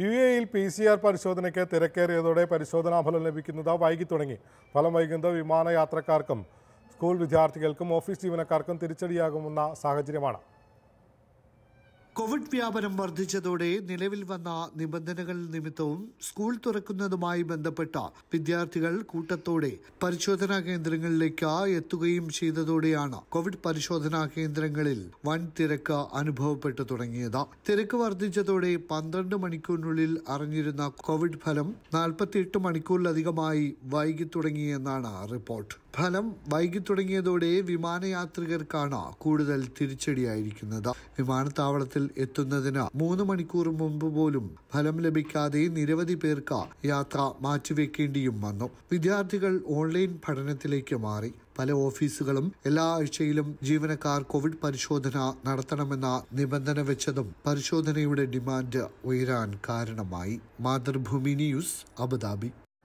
U എയിൽ P C R പരിശോധനയ്ക്ക് തിരക്കേറിയതോടെ പരിശോധനാ ഫലം ലഭിക്കുന്നത് വൈകി തുടങ്ങി ഫലം വൈകുന്നത് വിമാനയാത്രക്കാർക്കും സ്കൂൾ വിദ്യാർത്ഥികൾക്കും ഓഫീസ് ജീവനക്കാർക്കും തിരിച്ചടിയാകുമെന്ന സാഹചര്യമാണ് കോവിഡ് വ്യാപനം വർദ്ധിച്ചതോടെ നിലവിൽ വന്ന നിബന്ധനകൾ നിമിത്തവും സ്കൂൾ തുറക്കുന്നതുമായി ബന്ധപ്പെട്ട വിദ്യാർത്ഥികൾ കൂട്ടത്തോടെ പരിശോധനാ കേന്ദ്രങ്ങളിലേക്ക് എത്തുകയും ചെയ്തതോടെയാണ് കോവിഡ് പരിശോധനാ കേന്ദ്രങ്ങളിൽ വൻ തിരക്ക് അനുഭവപ്പെട്ടു തുടങ്ങിയത് തിരക്ക് വർദ്ധിച്ചതോടെ പന്ത്രണ്ട് മണിക്കൂറിനുള്ളിൽ അറിഞ്ഞിരുന്ന കോവിഡ് ഫലം നാൽപ്പത്തിയെട്ട് മണിക്കൂറിലധികമായി വൈകി തുടങ്ങിയെന്നാണ് റിപ്പോർട്ട് ഫലം വൈകി തുടങ്ങിയതോടെ വിമാനയാത്രികർക്കാണ് കൂടുതൽ തിരിച്ചടിയായിരിക്കുന്നത് വിമാനത്താവളത്തിൽ എത്തുന്നതിന് മൂന്ന് മണിക്കൂർ മുമ്പ് പോലും ഫലം ലഭിക്കാതെ നിരവധി പേർക്ക് യാത്ര മാറ്റിവെക്കേണ്ടിയും വന്നു വിദ്യാർത്ഥികൾ ഓൺലൈൻ പഠനത്തിലേക്ക് മാറി പല ഓഫീസുകളും എല്ലാ ആഴ്ചയിലും ജീവനക്കാർ കോവിഡ് പരിശോധന നടത്തണമെന്ന നിബന്ധന വെച്ചതും പരിശോധനയുടെ ഡിമാൻഡ് ഉയരാൻ കാരണമായി മാതൃഭൂമി ന്യൂസ് അബുദാബി